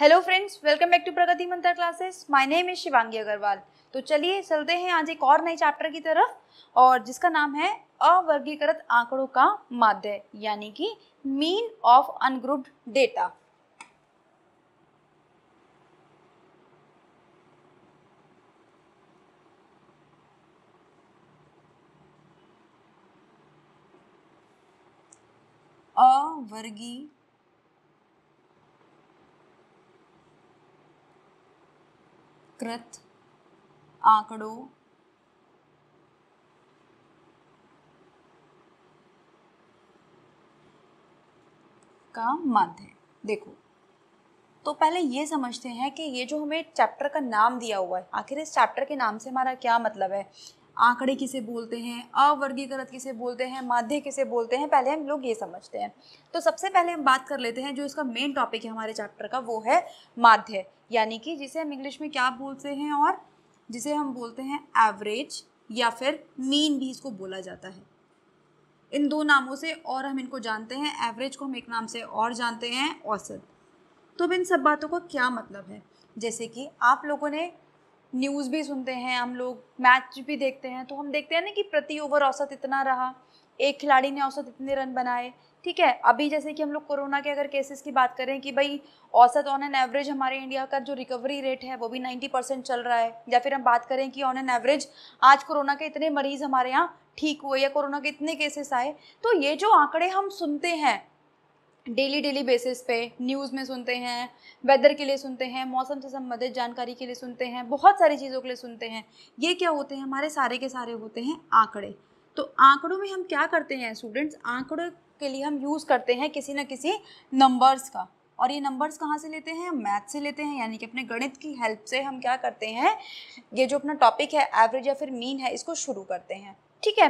hello friends welcome back to Pragati Mantra classes my name is Shivangi Agrawal तो चलिए चलते हैं आज एक और नए चैप्टर की तरफ और जिसका नाम है अवर्गीकृत आंकड़ों का माध्य यानी कि मीन ऑफ अनग्रुप्ड डेटा अवर्गी कृत आंकड़ों का मध्य देखो तो पहले ये समझते हैं कि ये जो हमें चैप्टर का नाम दिया हुआ है आखिर इस चैप्टर के नाम से हमारा क्या मतलब है आंकड़े किसे बोलते हैं अवर्गीकृत किसे बोलते हैं माध्य किसे बोलते हैं पहले हम लोग ये समझते हैं तो सबसे पहले हम बात कर लेते हैं जो इसका मेन टॉपिक है हमारे चैप्टर का वो है माध्य यानी कि जिसे हम इंग्लिश में क्या बोलते हैं और जिसे हम बोलते हैं एवरेज या फिर मीन भी इसको बोला जाता है इन दो नामों से और हम इनको जानते हैं एवरेज को हम एक नाम से और जानते हैं औसत तो अब इन सब बातों का क्या मतलब है जैसे कि आप लोगों ने न्यूज़ भी सुनते हैं हम लोग मैच भी देखते हैं तो हम देखते हैं ना कि प्रति ओवर औसत इतना रहा एक खिलाड़ी ने औसत इतने रन बनाए ठीक है अभी जैसे कि हम लोग कोरोना के अगर केसेस की बात करें कि भाई औसत ऑन एन एवरेज हमारे इंडिया का जो रिकवरी रेट है वो भी 90 परसेंट चल रहा है या फिर हम बात करें कि ऑन एन एवरेज आज कोरोना के इतने मरीज़ हमारे यहाँ ठीक हुए या कोरोना के इतने केसेस आए तो ये जो आंकड़े हम सुनते हैं डेली डेली बेसिस पे न्यूज़ में सुनते हैं वेदर के लिए सुनते हैं मौसम से संबंधित जानकारी के लिए सुनते हैं बहुत सारी चीज़ों के लिए सुनते हैं ये क्या होते हैं हमारे सारे के सारे होते हैं आंकड़े तो आंकड़ों में हम क्या करते हैं स्टूडेंट्स आंकड़ों के लिए हम यूज़ करते हैं किसी न किसी नंबर्स का और ये नंबर्स कहाँ से लेते हैं मैथ से लेते हैं यानी कि अपने गणित की हेल्प से हम क्या करते हैं ये जो अपना टॉपिक है एवरेज या फिर मीन है इसको शुरू करते हैं ठीक है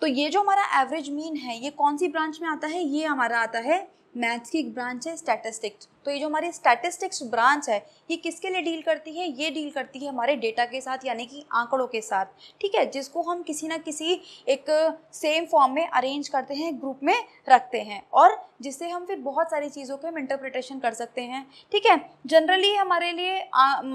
तो ये जो हमारा एवरेज मीन है ये कौन सी ब्रांच में आता है ये हमारा आता है मैथ्स की एक ब्रांच है स्टैटिस्टिक्स तो ये जो हमारी स्टैटिस्टिक्स ब्रांच है ये किसके लिए डील करती है ये डील करती है हमारे डेटा के साथ यानी कि आंकड़ों के साथ ठीक है जिसको हम किसी ना किसी एक सेम फॉर्म में अरेंज करते हैं ग्रुप में रखते हैं और जिससे हम फिर बहुत सारी चीज़ों के हम इंटरप्रिटेशन कर सकते हैं ठीक है जनरली हमारे लिए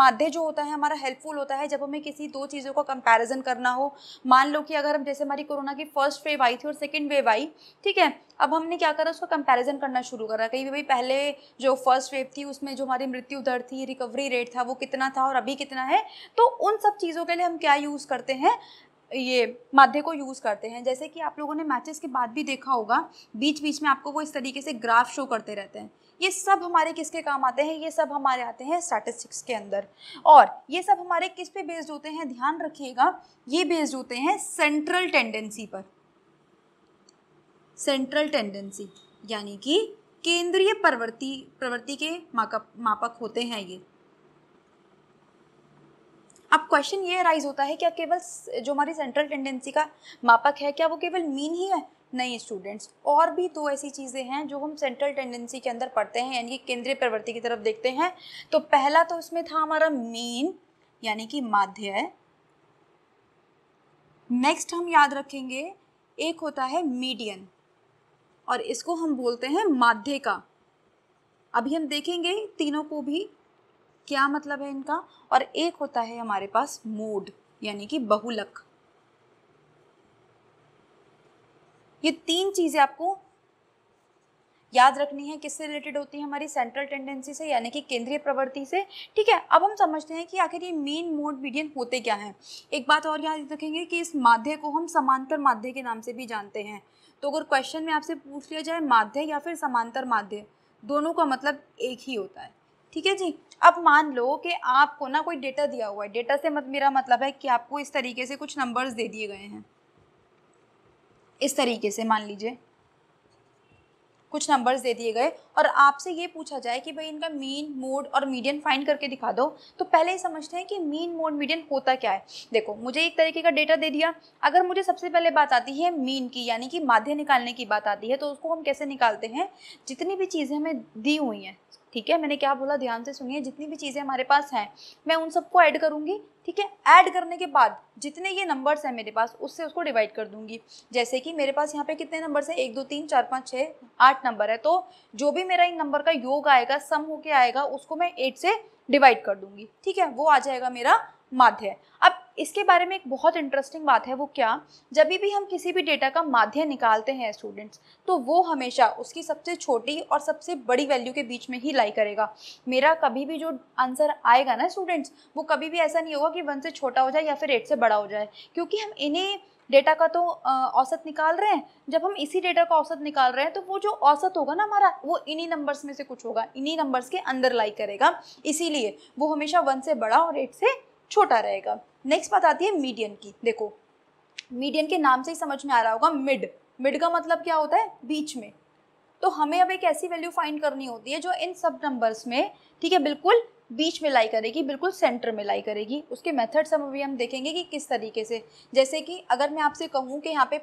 माध्य जो होता है हमारा हेल्पफुल होता है जब हमें किसी दो चीज़ों का कंपैरिजन करना हो मान लो कि अगर हम जैसे हमारी कोरोना की फर्स्ट वेव आई थी और सेकेंड वेव आई ठीक है अब हमने क्या करा उसका कंपैरिजन करना शुरू करा कहीं भाई पहले जो फर्स्ट फर्स्ट वेव थी उसमें जो हमारी मृत्यु दर थी रिकवरी रेट था वो कितना था और अभी कितना है तो उन सब चीज़ों के लिए हम क्या यूज़ करते हैं ये माध्य को यूज़ करते हैं जैसे कि आप लोगों ने मैचेस के बाद भी देखा होगा बीच बीच में आपको वो इस तरीके से ग्राफ शो करते रहते हैं ये सब हमारे किसके काम आते हैं ये सब हमारे आते हैं स्टैटिस्टिक्स के अंदर और ये सब हमारे किस पे बेस्ड होते हैं ध्यान रखिएगा ये बेस्ड होते हैं सेंट्रल टेंडेंसी पर सेंट्रल टेंडेंसी यानी कि केंद्रीय प्रवृत्ति प्रवृत्ति के मापक होते हैं ये अब क्वेश्चन ये राइज होता है क्या केवल जो हमारी सेंट्रल टेंडेंसी का मापक है क्या वो केवल मीन ही है नहीं स्टूडेंट्स और भी दो ऐसी चीज़ें हैं जो हम सेंट्रल टेंडेंसी के अंदर पढ़ते हैं यानी कि केंद्रीय प्रवृत्ति की तरफ देखते हैं तो पहला तो उसमें था हमारा मीन यानी कि माध्य नेक्स्ट हम याद रखेंगे एक होता है मीडियन और इसको हम बोलते हैं माध्य का अभी हम देखेंगे तीनों को भी क्या मतलब है इनका और एक होता है हमारे पास मोड यानी कि बहुलक ये तीन चीजें आपको याद रखनी है किससे रिलेटेड होती है हमारी सेंट्रल टेंडेंसी से यानी कि केंद्रीय प्रवृत्ति से ठीक है अब हम समझते हैं कि आखिर ये मेन मोड मीडियन होते क्या हैं एक बात और याद रखेंगे कि इस माध्य को हम समांतर माध्य के नाम से भी जानते हैं तो अगर क्वेश्चन में आपसे पूछ लिया जाए माध्य या फिर समांतर माध्य दोनों का मतलब एक ही होता है ठीक है जी अब मान लो कि आपको ना कोई डेटा दिया हुआ है डेटा से मत मेरा मतलब है कि आपको इस तरीके से कुछ नंबर्स दे दिए गए हैं इस तरीके से मान लीजिए कुछ नंबर्स दे दिए गए और आपसे ये पूछा जाए कि भाई इनका मीन मोड और मीडियन फाइंड करके दिखा दो तो पहले ही समझते हैं कि मीन मोड मीडियन होता क्या है देखो मुझे एक तरीके का डेटा दे दिया अगर मुझे सबसे पहले बात आती है मीन की यानी कि माध्य निकालने की बात आती है तो उसको हम कैसे निकालते हैं जितनी भी चीज़ें हमें दी हुई हैं ठीक है मैंने क्या बोला ध्यान से सुनिए जितनी भी चीज़ें हमारे पास हैं मैं उन सबको ऐड करूँगी ठीक है ऐड करने के बाद जितने ये नंबर्स हैं मेरे पास उससे उसको डिवाइड कर दूंगी जैसे कि मेरे पास यहाँ पे कितने नंबर्स हैं एक दो तीन चार पाँच छः आठ नंबर है तो जो भी मेरा इन नंबर का योग आएगा सम होके आएगा उसको मैं एट से डिवाइड कर दूंगी ठीक है वो आ जाएगा मेरा माध्य अब इसके बारे में एक बहुत इंटरेस्टिंग बात है वो क्या जब भी हम किसी भी डेटा का माध्य निकालते हैं स्टूडेंट्स तो वो हमेशा उसकी सबसे छोटी और सबसे बड़ी वैल्यू के बीच में ही लाई करेगा मेरा कभी भी जो आंसर आएगा ना स्टूडेंट्स वो कभी भी ऐसा नहीं होगा कि वन से छोटा हो जाए या फिर एट से बड़ा हो जाए क्योंकि हम इन्हें डेटा का तो औसत निकाल रहे हैं जब हम इसी डेटा का औसत निकाल रहे हैं तो वो जो औसत होगा ना हमारा वो इन्हीं नंबर्स में से कुछ होगा इन्हीं नंबर्स के अंदर लाई करेगा इसीलिए वो हमेशा वन से बड़ा और एट से छोटा रहेगा नेक्स्ट बात आती है मीडियन की देखो मीडियन के नाम से ही समझ में आ रहा होगा मिड मिड का मतलब क्या होता है बीच में तो हमें अब एक ऐसी वैल्यू फाइंड करनी होती है जो इन सब नंबर्स में ठीक है बिल्कुल बीच में लाई करेगी बिल्कुल सेंटर में लाई करेगी उसके मेथड्स हम अभी हम देखेंगे कि किस तरीके से जैसे कि अगर मैं आपसे कहूँ कि यहाँ पे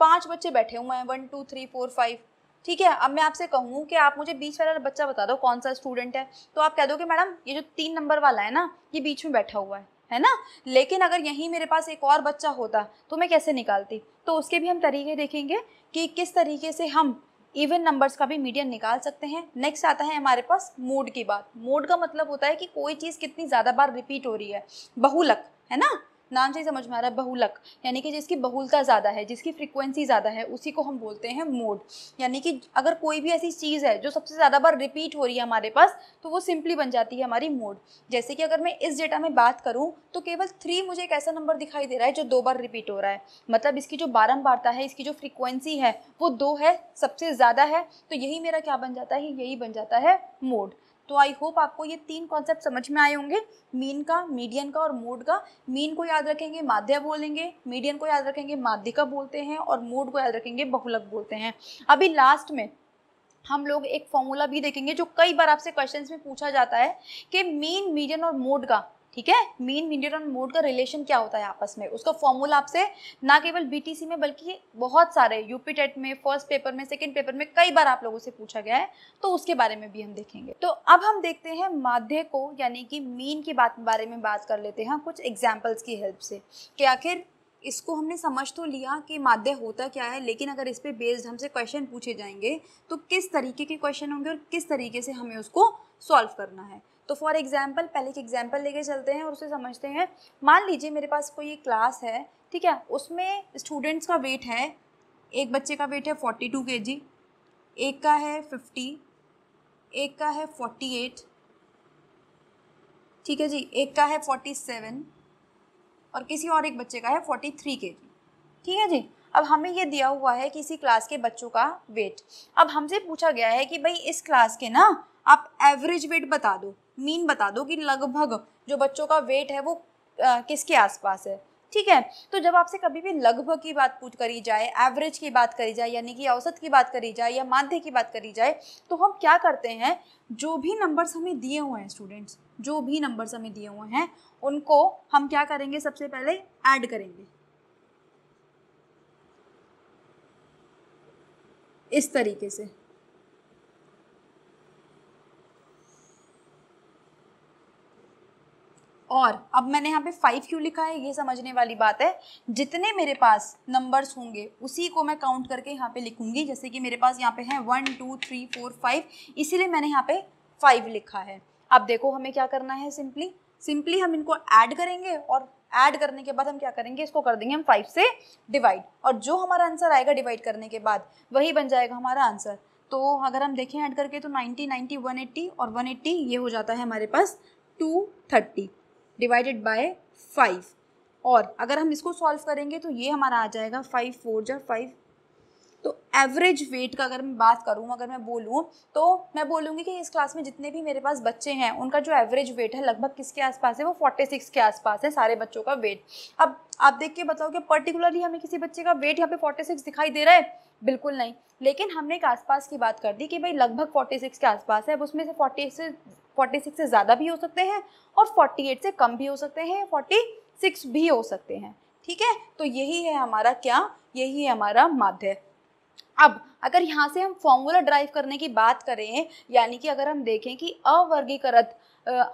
पांच बच्चे बैठे हुए हैं one two three four five ठीक है अब मैं आपसे कहूँ कि आप मुझे बीच वाला बच्चा बता दो कौन सा स्टूडेंट है तो आप कह दो कि मैडम ये जो तीन नंबर वाला है ना ये बीच में बैठा हुआ है है ना लेकिन अगर यहीं मेरे पास एक और बच्चा होता तो मैं कैसे निकालती तो उसके भी हम तरीके देखेंगे कि किस तरीके से हम इवन नंबर्स का भी मीडियम निकाल सकते हैं नेक्स्ट आता है हमारे पास मोड की बात मोड का मतलब होता है कि कोई चीज़ कितनी ज़्यादा बार रिपीट हो रही है बहुलक है ना नाम से ही समझ में आ रहा है बहुलक यानी कि जिसकी बहुलता ज़्यादा है जिसकी फ्रिक्वेंसी ज़्यादा है उसी को हम बोलते हैं मोड यानी कि अगर कोई भी ऐसी चीज़ है जो सबसे ज़्यादा बार रिपीट हो रही है हमारे पास तो वो सिंपली बन जाती है हमारी मोड जैसे कि अगर मैं इस डेटा में बात करूँ तो केवल थ्री मुझे एक ऐसा नंबर दिखाई दे रहा है जो दो बार रिपीट हो रहा है मतलब इसकी जो बारम्बारता है इसकी जो फ्रिक्वेंसी है वो दो है सबसे ज़्यादा है तो यही मेरा क्या बन जाता है यही बन जाता है मोड तो आई होप आपको ये तीन कॉन्सेप्ट समझ में आए होंगे मीन का मीडियन का और मोड का मीन को याद रखेंगे माध्य बोलेंगे मीडियन को याद रखेंगे माध्यिका बोलते हैं और मोड को याद रखेंगे बहुलक बोलते हैं अभी लास्ट में हम लोग एक फॉर्मूला भी देखेंगे जो कई बार आपसे क्वेश्चंस में पूछा जाता है कि मीन मीडियन और मोड का ठीक है मीन मीडियट और मोड का रिलेशन क्या होता है आपस में उसका फॉर्मूला आपसे ना केवल बीटीसी में बल्कि बहुत सारे यूपी टेट में फर्स्ट पेपर में सेकेंड पेपर में कई बार आप लोगों से पूछा गया है तो उसके बारे में भी हम देखेंगे तो अब हम देखते हैं माध्य को यानी कि मीन के बात बारे में बात कर लेते हैं कुछ एग्जाम्पल्स की हेल्प से कि आखिर इसको हमने समझ तो लिया कि माध्य होता क्या है लेकिन अगर इस पर बेस्ड हमसे क्वेश्चन पूछे जाएंगे तो किस तरीके के क्वेश्चन होंगे और किस तरीके से हमें उसको सॉल्व करना है तो फॉर एग्जाम्पल पहले एक एग्जाम्पल लेके चलते हैं और उसे समझते हैं मान लीजिए मेरे पास कोई क्लास है ठीक है उसमें स्टूडेंट्स का वेट है एक बच्चे का वेट है फोर्टी टू के जी एक का है फिफ्टी एक का है फोर्टी एट ठीक है जी एक का है फोर्टी सेवन और किसी और एक बच्चे का है फोर्टी थ्री के जी ठीक है जी अब हमें ये दिया हुआ है किसी क्लास के बच्चों का वेट अब हमसे पूछा गया है कि भाई इस क्लास के ना आप एवरेज वेट बता दो मीन बता दो कि लगभग जो बच्चों का वेट है वो आ, किसके आसपास है ठीक है तो जब आपसे कभी भी लगभग की बात पूछ करी जाए एवरेज की बात करी जाए यानी कि औसत की बात करी जाए या माध्य की बात करी जाए तो हम क्या करते हैं जो भी नंबर्स हमें दिए हुए हैं स्टूडेंट्स जो भी नंबर्स हमें दिए हुए हैं उनको हम क्या करेंगे सबसे पहले ऐड करेंगे इस तरीके से और अब मैंने यहाँ पे फाइव क्यों लिखा है ये समझने वाली बात है जितने मेरे पास नंबर्स होंगे उसी को मैं काउंट करके यहाँ पे लिखूंगी जैसे कि मेरे पास यहाँ पे है one two three four five इसीलिए मैंने यहाँ पे फाइव लिखा है अब देखो हमें क्या करना है सिंपली सिंपली हम इनको ऐड करेंगे और ऐड करने के बाद हम क्या करेंगे इसको कर देंगे हम फाइव से डिवाइड और जो हमारा आंसर आएगा डिवाइड करने के बाद वही बन जाएगा हमारा आंसर तो अगर हम देखें ऐड करके तो नाइन्टी वन एट्टी और वन एट्टी ये हो जाता है हमारे पास two thirty divided by five और अगर हम इसको सॉल्व करेंगे तो ये हमारा आ जाएगा फाइव फोर या फाइव तो एवरेज वेट का अगर मैं बात करूँ अगर मैं बोलूँ तो मैं बोलूँगी कि इस क्लास में जितने भी मेरे पास बच्चे हैं उनका जो एवरेज वेट है लगभग किसके आसपास है वो फोर्टी सिक्स के आसपास है सारे बच्चों का वेट अब आप देख के बताओ कि पर्टिकुलरली हमें किसी बच्चे का वेट यहाँ पे फोर्टी सिक्स दिखाई दे रहा है बिल्कुल नहीं लेकिन हमने एक आसपास की बात कर दी कि भाई लगभग फोर्टी सिक्स के आसपास है अब उसमें से फोर्टी से 46 से ज़्यादा भी हो सकते हैं और 48 से कम भी हो सकते हैं 46 भी हो सकते हैं ठीक है तो यही है हमारा क्या यही है हमारा माध्य अब अगर यहाँ से हम फॉर्मूला ड्राइव करने की बात करें यानी कि अगर हम देखें कि अवर्गीकृत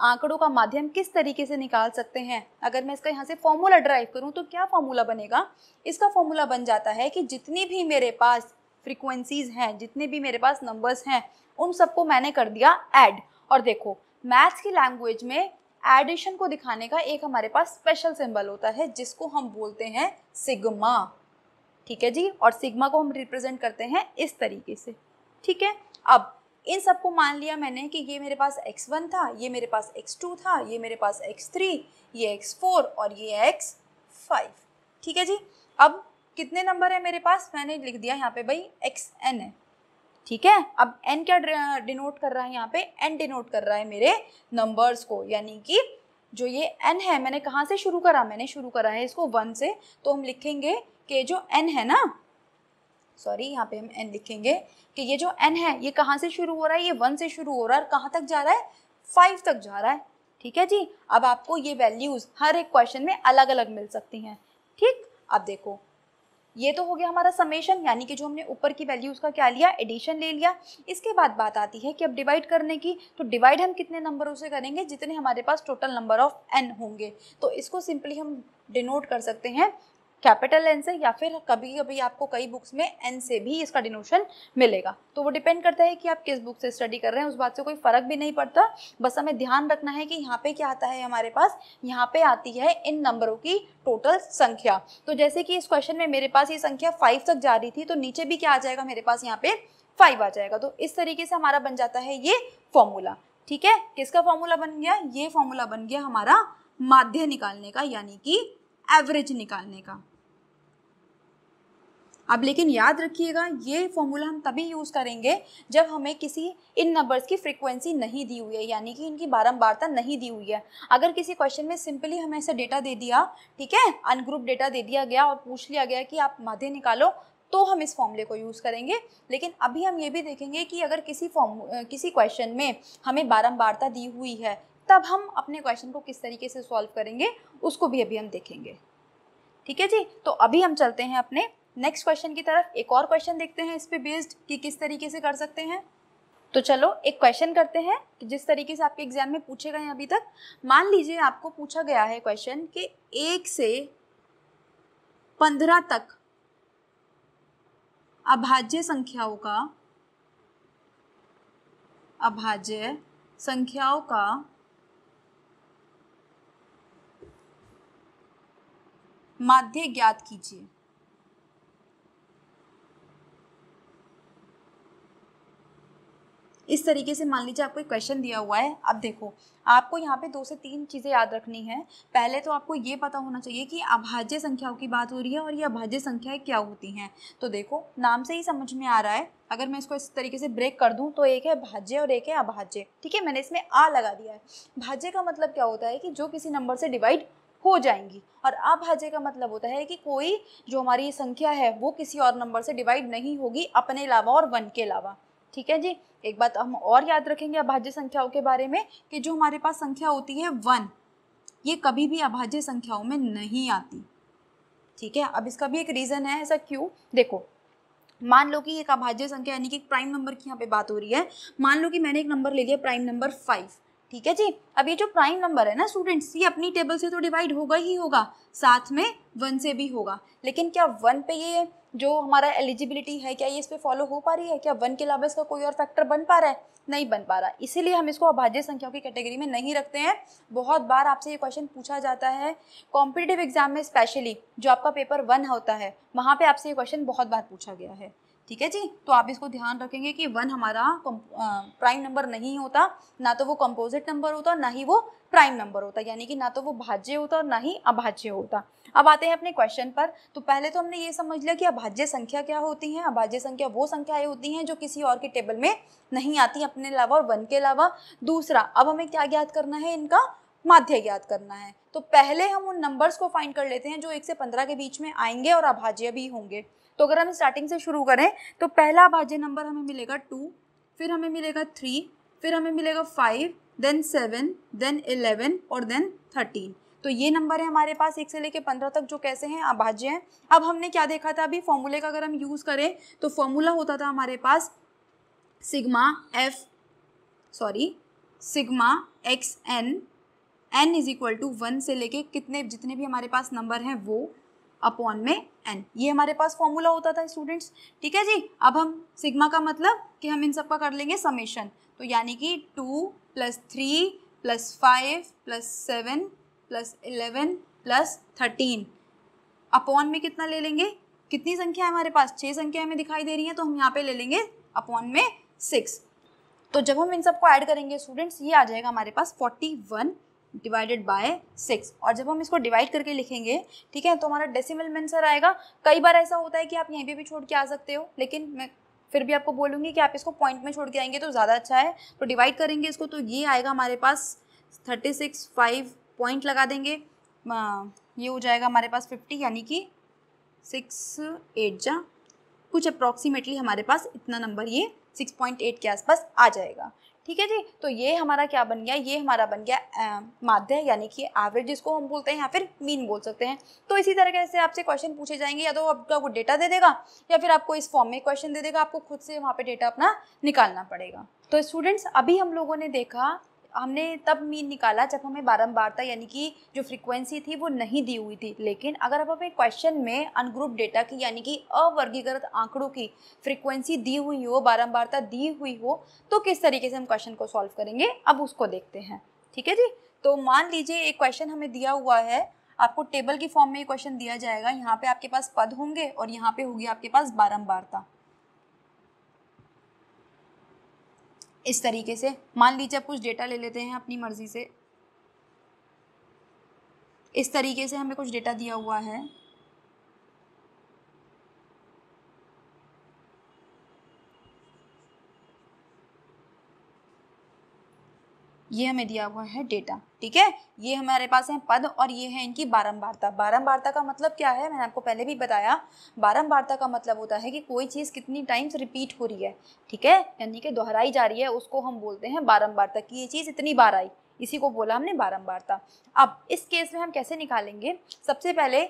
आंकड़ों का माध्यम किस तरीके से निकाल सकते हैं अगर मैं इसका यहाँ से फॉर्मूला ड्राइव करूँ तो क्या फॉर्मूला बनेगा इसका फॉर्मूला बन जाता है कि जितनी भी मेरे पास फ्रिक्वेंसीज हैं जितने भी मेरे पास नंबर्स हैं उन सबको मैंने कर दिया ऐड और देखो मैथ्स की लैंग्वेज में एडिशन को दिखाने का एक हमारे पास स्पेशल सिंबल होता है जिसको हम बोलते हैं सिग्मा ठीक है जी और सिग्मा को हम रिप्रेजेंट करते हैं इस तरीके से ठीक है अब इन सबको मान लिया मैंने कि ये मेरे पास एक्स वन था ये मेरे पास एक्स टू था ये मेरे पास एक्स थ्री ये एक्स फोर और ये एक्स फाइव ठीक है जी अब कितने नंबर है मेरे पास मैंने लिख दिया यहाँ पे भाई एक्स एन है ठीक है अब एन क्या डिनोट कर रहा है यहाँ पे एन डिनोट कर रहा है मेरे नंबर्स को यानी कि जो ये एन है मैंने कहाँ से शुरू करा मैंने शुरू करा है इसको वन से तो हम लिखेंगे कि जो एन है ना सॉरी यहाँ पे हम एन लिखेंगे कि ये जो एन है ये कहाँ से शुरू हो रहा है ये वन से शुरू हो रहा है और कहाँ तक जा रहा है फाइव तक जा रहा है ठीक है जी अब आपको ये वैल्यूज़ हर एक क्वेश्चन में अलग अलग मिल सकती हैं ठीक अब देखो ये तो हो गया हमारा समेशन यानी कि जो हमने ऊपर की वैल्यूज़ का क्या लिया एडिशन ले लिया इसके बाद बात आती है कि अब डिवाइड करने की तो डिवाइड हम कितने नंबरों से करेंगे जितने हमारे पास टोटल नंबर ऑफ एन होंगे तो इसको सिंपली हम डिनोट कर सकते हैं कैपिटल एन से या फिर कभी कभी आपको कई बुक्स में एन से भी इसका डिनोशन मिलेगा तो वो डिपेंड करता है कि आप किस बुक से स्टडी कर रहे हैं उस बात से कोई फ़र्क भी नहीं पड़ता बस हमें ध्यान रखना है कि यहाँ पे क्या आता है हमारे पास यहाँ पे आती है इन नंबरों की टोटल संख्या तो जैसे कि इस क्वेश्चन में मेरे पास ये संख्या फाइव तक जा रही थी तो नीचे भी क्या आ जाएगा मेरे पास यहाँ पे फाइव आ जाएगा तो इस तरीके से हमारा बन जाता है ये फॉर्मूला ठीक है किसका फॉर्मूला बन गया ये फॉर्मूला बन गया हमारा माध्य निकालने का यानी कि एवरेज निकालने का अब लेकिन याद रखिएगा ये फॉर्मूला हम तभी यूज़ करेंगे जब हमें किसी इन नंबर्स की फ्रीक्वेंसी नहीं दी हुई है यानी कि इनकी बारंबारता नहीं दी हुई है अगर किसी क्वेश्चन में सिंपली हमें ऐसा डेटा दे दिया ठीक है अनग्रुप डेटा दे दिया गया और पूछ लिया गया कि आप माध्य निकालो तो हम इस फॉर्मूले को यूज़ करेंगे लेकिन अभी हम ये भी देखेंगे कि अगर किसी फॉर्म किसी क्वेश्चन में हमें बारंबारता दी हुई है तब हम अपने क्वेश्चन को किस तरीके से सॉल्व करेंगे उसको भी अभी हम देखेंगे ठीक है जी तो अभी हम चलते हैं अपने नेक्स्ट क्वेश्चन की तरफ एक और क्वेश्चन देखते हैं इस पे बेस्ड कि किस तरीके से कर सकते हैं तो चलो एक क्वेश्चन करते हैं कि जिस तरीके से आपके एग्जाम में पूछे गए हैं अभी तक मान लीजिए आपको पूछा गया है क्वेश्चन कि एक से पंद्रह तक अभाज्य संख्याओं का अभाज्य संख्याओं का माध्य ज्ञात कीजिए इस तरीके से मान लीजिए आपको एक क्वेश्चन दिया हुआ है अब देखो आपको यहाँ पे दो से तीन चीज़ें याद रखनी है पहले तो आपको ये पता होना चाहिए कि अभाज्य संख्याओं की बात हो रही है और ये अभाज्य संख्याएं क्या होती हैं तो देखो नाम से ही समझ में आ रहा है अगर मैं इसको इस तरीके से ब्रेक कर दूँ तो एक है भाज्य और एक है अभाज्य ठीक है मैंने इसमें आ लगा दिया है भाज्य का मतलब क्या होता है कि जो किसी नंबर से डिवाइड हो जाएंगी और अभाज्य का मतलब होता है कि कोई जो हमारी संख्या है वो किसी और नंबर से डिवाइड नहीं होगी अपने अलावा और वन के अलावा ठीक है जी एक बात हम और याद रखेंगे अभाज्य संख्याओं के बारे में कि जो हमारे पास संख्या होती है वन ये कभी भी अभाज्य संख्याओं में नहीं आती ठीक है अब इसका भी एक रीज़न है ऐसा क्यों देखो मान लो कि एक अभाज्य संख्या यानी कि प्राइम नंबर की यहाँ पे बात हो रही है मान लो कि मैंने एक नंबर ले लिया प्राइम नंबर फाइव ठीक है जी अब ये जो प्राइम नंबर है ना स्टूडेंट्स ये अपनी टेबल से तो डिवाइड होगा ही होगा साथ में वन से भी होगा लेकिन क्या वन पे ये जो हमारा एलिजिबिलिटी है क्या ये इस पर फॉलो हो पा रही है क्या वन के अलावा इसका कोई और फैक्टर बन पा रहा है नहीं बन पा रहा इसीलिए हम इसको अभाज्य संख्याओं की कैटेगरी में नहीं रखते हैं बहुत बार आपसे ये क्वेश्चन पूछा जाता है कॉम्पिटेटिव एग्जाम में स्पेशली जो आपका पेपर वन होता है वहाँ पर आपसे ये क्वेश्चन बहुत बार पूछा गया है ठीक है जी तो आप इसको ध्यान रखेंगे कि वन हमारा प्राइम नंबर नहीं होता ना तो वो कंपोजिट नंबर होता ना ही वो प्राइम नंबर होता यानी कि ना तो वो भाज्य होता और ना ही अभाज्य होता अब आते हैं अपने क्वेश्चन पर तो पहले तो हमने ये समझ लिया कि अभाज्य संख्या क्या होती है अभाज्य संख्या वो संख्याएं होती हैं जो किसी और के टेबल में नहीं आती अपने अलावा और वन के अलावा दूसरा अब हमें क्या ज्ञात करना है इनका माध्य ज्ञात करना है तो पहले हम उन नंबर्स को फाइंड कर लेते हैं जो एक से पंद्रह के बीच में आएंगे और अभाज्य भी होंगे तो अगर हम स्टार्टिंग से शुरू करें तो पहला भाज्य नंबर हमें मिलेगा टू फिर हमें मिलेगा थ्री फिर हमें मिलेगा five then seven then eleven और देन थर्टीन तो ये नंबर है हमारे पास एक से लेके पंद्रह तक जो कैसे हैं अभाज्य हैं अब हमने क्या देखा था अभी फॉर्मूले का अगर हम यूज़ करें तो फॉर्मूला होता था हमारे पास sigma f sorry sigma x n n is equal to one से लेके कितने जितने भी हमारे पास नंबर हैं वो अपॉन में एन ये हमारे पास फॉर्मूला होता था स्टूडेंट्स ठीक है जी अब हम सिग्मा का मतलब कि हम इन सब का कर लेंगे समेशन तो यानी कि two plus three plus five plus seven plus eleven plus thirteen upon में कितना ले लेंगे कितनी संख्या है हमारे पास छः संख्या हमें दिखाई दे रही है तो हम यहाँ पे ले लेंगे अपॉन में सिक्स तो जब हम इन सबको ऐड करेंगे स्टूडेंट्स ये आ जाएगा हमारे पास forty one divided by six और जब हम इसको डिवाइड करके लिखेंगे ठीक है तो हमारा डेसिमल मेंसर आएगा कई बार ऐसा होता है कि आप यहीं पे भी छोड़ के आ सकते हो लेकिन मैं फिर भी आपको बोलूँगी कि आप इसको पॉइंट में छोड़ के आएंगे तो ज़्यादा अच्छा है तो डिवाइड करेंगे इसको तो ये आएगा हमारे पास थर्टी सिक्स फाइव पॉइंट लगा देंगे ये हो जाएगा हमारे पास फिफ्टी यानी कि सिक्स एट जा कुछ अप्रॉक्सीमेटली हमारे पास इतना नंबर ये सिक्स पॉइंट एट के आसपास आ जाएगा ठीक है जी तो ये हमारा क्या बन गया ये हमारा बन गया माध्य यानी कि एवरेज जिसको हम बोलते हैं या फिर मीन बोल सकते हैं तो इसी तरह से आपसे क्वेश्चन पूछे जाएंगे या तो आपका डेटा दे देगा या फिर आपको इस फॉर्म में क्वेश्चन दे देगा आपको खुद से वहाँ पर डेटा अपना निकालना पड़ेगा तो स्टूडेंट्स अभी हम लोगों ने देखा हमने तब मीन निकाला जब हमें बारंबारता यानी कि जो फ्रीक्वेंसी थी वो नहीं दी हुई थी लेकिन अगर आप हमें क्वेश्चन में अनग्रुप डेटा की यानी कि अवर्गीकृत आंकड़ों की फ्रीक्वेंसी दी हुई हो बारंबारता दी हुई हो तो किस तरीके से हम क्वेश्चन को सॉल्व करेंगे अब उसको देखते हैं ठीक है जी तो मान लीजिए एक क्वेश्चन हमें दिया हुआ है आपको टेबल की फॉर्म में ये क्वेश्चन दिया जाएगा यहाँ पे आपके पास पद होंगे और यहाँ पे होगी आपके पास बारंबारता इस तरीके से मान लीजिए आप कुछ डेटा ले लेते हैं अपनी मर्ज़ी से इस तरीके से हमें कुछ डेटा दिया हुआ है ये हमें दिया हुआ है डेटा ठीक है ये हमारे पास है पद और ये है इनकी बारंबारता बारंबारता का मतलब क्या है मैंने आपको पहले भी बताया बारंबारता का मतलब होता है कि कोई चीज़ कितनी टाइम्स रिपीट हो रही है ठीक है यानी कि दोहराई जा रही है उसको हम बोलते हैं बारम्बारता कि ये चीज़ इतनी बार आई इसी को बोला हमने बारम्बारता अब इस केस में हम कैसे निकालेंगे सबसे पहले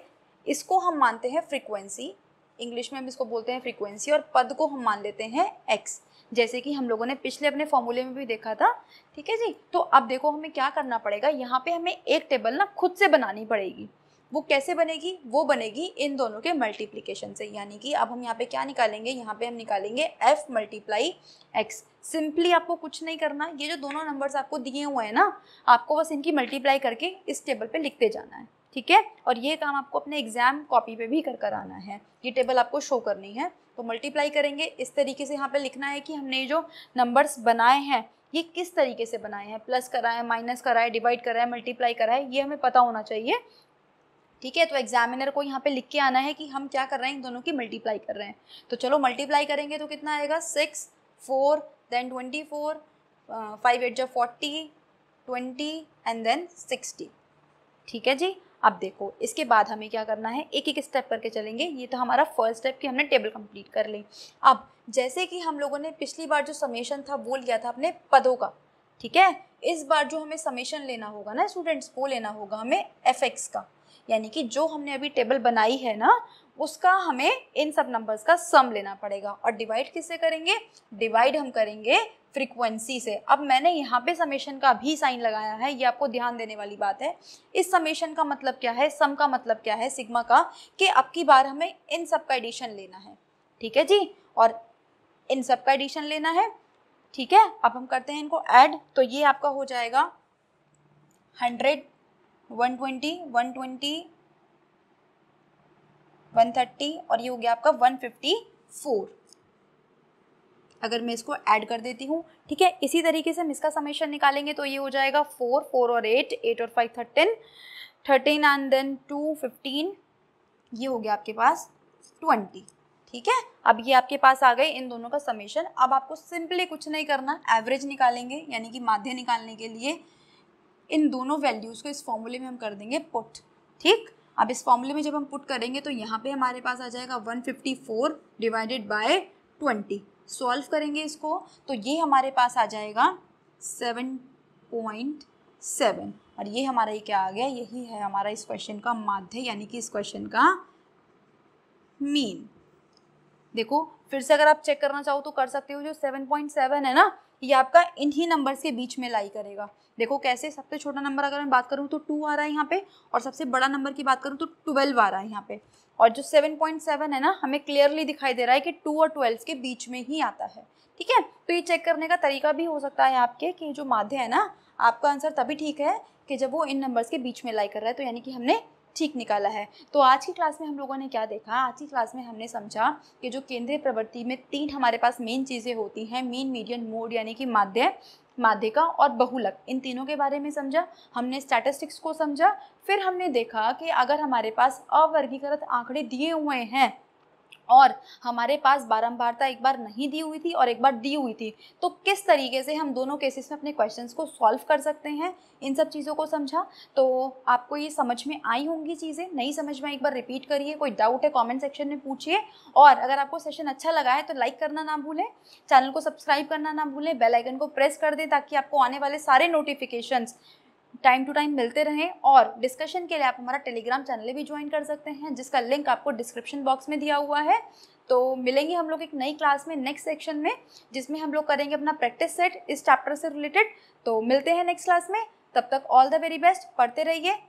इसको हम मानते हैं फ्रिक्वेंसी इंग्लिश में हम इसको बोलते हैं फ्रीक्वेंसी और पद को हम मान लेते हैं एक्स जैसे कि हम लोगों ने पिछले अपने फॉर्मूले में भी देखा था ठीक है जी तो अब देखो हमें क्या करना पड़ेगा यहाँ पे हमें एक टेबल ना खुद से बनानी पड़ेगी वो कैसे बनेगी वो बनेगी इन दोनों के मल्टीप्लीकेशन से यानी कि अब हम यहाँ पे क्या निकालेंगे यहाँ पे हम निकालेंगे एफ मल्टीप्लाई एक्स सिंपली आपको कुछ नहीं करना ये जो दोनों नंबर्स आपको दिए हुए हैं ना आपको बस इनकी मल्टीप्लाई करके इस टेबल पे लिखते जाना है ठीक है और ये काम आपको अपने एग्जाम कॉपी पे भी कर कर आना है ये टेबल आपको शो करनी है तो मल्टीप्लाई करेंगे इस तरीके से यहाँ पे लिखना है कि हमने जो नंबर्स बनाए हैं ये किस तरीके से बनाए हैं प्लस कराए माइनस कराए डिवाइड कराए मल्टीप्लाई कराए ये हमें पता होना चाहिए ठीक है तो एग्जामिनर को यहाँ पे लिख के आना है कि हम क्या कर रहे हैं इन दोनों की मल्टीप्लाई कर रहे हैं तो चलो मल्टीप्लाई करेंगे तो कितना आएगा six four then twenty four five eight जो forty twenty and then sixty ठीक है जी अब देखो इसके बाद हमें क्या करना है एक एक स्टेप करके चलेंगे ये तो हमारा फर्स्ट स्टेप कि हमने टेबल कंप्लीट कर ली अब जैसे कि हम लोगों ने पिछली बार जो समेशन था वो लिया था अपने पदों का ठीक है इस बार जो हमें समेशन लेना होगा ना स्टूडेंट्स वो लेना होगा हमें एफ का यानी कि जो हमने अभी टेबल बनाई है ना उसका हमें इन सब नंबर्स का सम लेना पड़ेगा और डिवाइड किससे करेंगे डिवाइड हम करेंगे फ्रीक्वेंसी से अब मैंने यहाँ पे समेशन का भी साइन लगाया है ये आपको ध्यान देने वाली बात है इस समेशन का मतलब क्या है सम का मतलब क्या है सिग्मा का कि अब की बार हमें इन सब का एडिशन लेना है ठीक है जी और इन सब का एडिशन लेना है ठीक है अब हम करते हैं इनको ऐड तो ये आपका हो जाएगा hundred one twenty one twenty one thirty और ये हो गया आपका वन फिफ्टी फोर अगर मैं इसको ऐड कर देती हूँ ठीक है इसी तरीके से हम इसका समेशन निकालेंगे तो ये हो जाएगा फोर फोर और एट एट और five thirteen thirteen and then two fifteen ये हो गया आपके पास ट्वेंटी ठीक है अब ये आपके पास आ गए इन दोनों का समेशन अब आपको सिंपली कुछ नहीं करना एवरेज निकालेंगे यानी कि माध्य निकालने के लिए इन दोनों वैल्यूज़ को इस फॉर्मूले में हम कर देंगे पुट ठीक अब इस फॉर्मूले में जब हम पुट करेंगे तो यहाँ पे हमारे पास आ जाएगा 154 डिवाइडेड बाय 20 सॉल्व करेंगे इसको तो ये हमारे पास आ जाएगा 7.7 और ये हमारा ये क्या आ गया यही है हमारा इस क्वेश्चन का माध्य यानी कि इस क्वेश्चन का मीन देखो फिर से अगर आप चेक करना चाहो तो कर सकते हो जो 7.7 है ना ये आपका इन्हीं नंबर्स के बीच में लाई करेगा देखो कैसे सबसे छोटा नंबर अगर मैं बात करूँ तो टू आ रहा है यहाँ पे और सबसे बड़ा नंबर की बात करूँ तो ट्वेल्व आ रहा है यहाँ पे और जो सेवन पॉइंट सेवन है ना हमें क्लियरली दिखाई दे रहा है कि टू और ट्वेल्व के बीच में ही आता है ठीक है तो ये चेक करने का तरीका भी हो सकता है आपके कि जो माध्य है ना आपका आंसर तभी ठीक है कि जब वो इन नंबर्स के बीच में लाई कर रहा है तो यानी कि हमने ठीक निकाला है तो आज की क्लास में हम लोगों ने क्या देखा आज की क्लास में हमने समझा कि जो केंद्रीय प्रवृत्ति में तीन हमारे पास मेन चीज़ें होती हैं मेन मीडियन मोड यानी कि माध्य माध्यिका और बहुलक इन तीनों के बारे में समझा हमने स्टैटिस्टिक्स को समझा फिर हमने देखा कि अगर हमारे पास अवर्गीकृत आंकड़े दिए हुए हैं और हमारे पास बारंबारता एक बार नहीं दी हुई थी और एक बार दी हुई थी तो किस तरीके से हम दोनों केसेस में अपने क्वेश्चन को सॉल्व कर सकते हैं इन सब चीज़ों को समझा तो आपको ये समझ में आई होंगी चीज़ें नहीं समझ में एक बार रिपीट करिए कोई डाउट है कमेंट सेक्शन में पूछिए और अगर आपको सेशन अच्छा लगा है तो लाइक करना ना भूलें चैनल को सब्सक्राइब करना ना भूलें बेल आइकन को प्रेस कर दें ताकि आपको आने वाले सारे नोटिफिकेशंस टाइम टू टाइम मिलते रहें और डिस्कशन के लिए आप हमारा टेलीग्राम चैनल भी ज्वाइन कर सकते हैं जिसका लिंक आपको डिस्क्रिप्शन बॉक्स में दिया हुआ है तो मिलेंगे हम लोग एक नई क्लास में नेक्स्ट सेक्शन में जिसमें हम लोग करेंगे अपना प्रैक्टिस सेट इस चैप्टर से रिलेटेड तो मिलते हैं नेक्स्ट क्लास में तब तक ऑल द वेरी बेस्ट पढ़ते रहिए